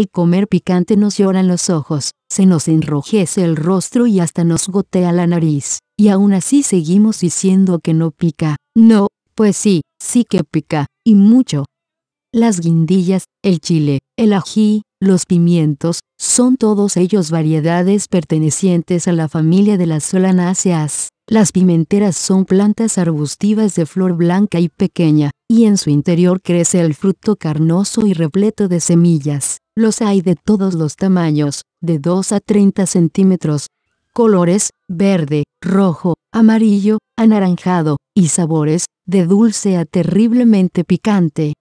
Al comer picante nos lloran los ojos, se nos enrojece el rostro y hasta nos gotea la nariz, y aún así seguimos diciendo que no pica. No, pues sí, sí que pica, y mucho. Las guindillas, el chile, el ají, los pimientos, son todos ellos variedades pertenecientes a la familia de las solanáceas. Las pimenteras son plantas arbustivas de flor blanca y pequeña, y en su interior crece el fruto carnoso y repleto de semillas. Los hay de todos los tamaños, de 2 a 30 centímetros. Colores, verde, rojo, amarillo, anaranjado, y sabores, de dulce a terriblemente picante.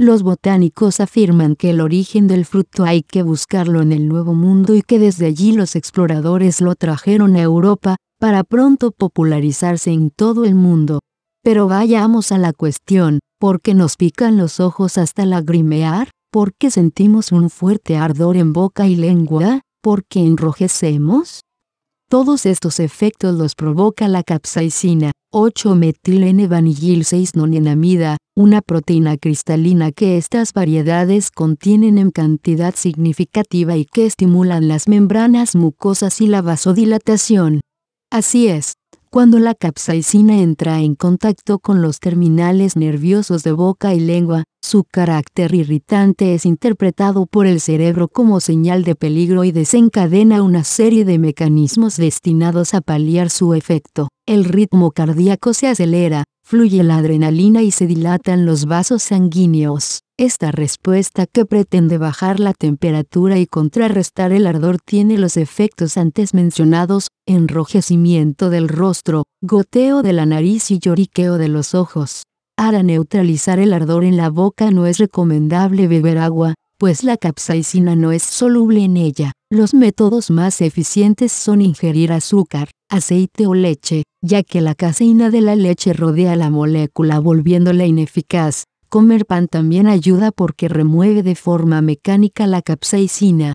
Los botánicos afirman que el origen del fruto hay que buscarlo en el Nuevo Mundo y que desde allí los exploradores lo trajeron a Europa, para pronto popularizarse en todo el mundo. Pero vayamos a la cuestión, ¿por qué nos pican los ojos hasta lagrimear? ¿Por qué sentimos un fuerte ardor en boca y lengua? ¿Por qué enrojecemos? Todos estos efectos los provoca la capsaicina, 8 metil n 6 nonenamida una proteína cristalina que estas variedades contienen en cantidad significativa y que estimulan las membranas mucosas y la vasodilatación. Así es, cuando la capsaicina entra en contacto con los terminales nerviosos de boca y lengua, su carácter irritante es interpretado por el cerebro como señal de peligro y desencadena una serie de mecanismos destinados a paliar su efecto. El ritmo cardíaco se acelera, fluye la adrenalina y se dilatan los vasos sanguíneos. Esta respuesta que pretende bajar la temperatura y contrarrestar el ardor tiene los efectos antes mencionados, enrojecimiento del rostro, goteo de la nariz y lloriqueo de los ojos. Para neutralizar el ardor en la boca no es recomendable beber agua, pues la capsaicina no es soluble en ella. Los métodos más eficientes son ingerir azúcar, aceite o leche, ya que la caseína de la leche rodea la molécula volviéndola ineficaz. Comer pan también ayuda porque remueve de forma mecánica la capsaicina,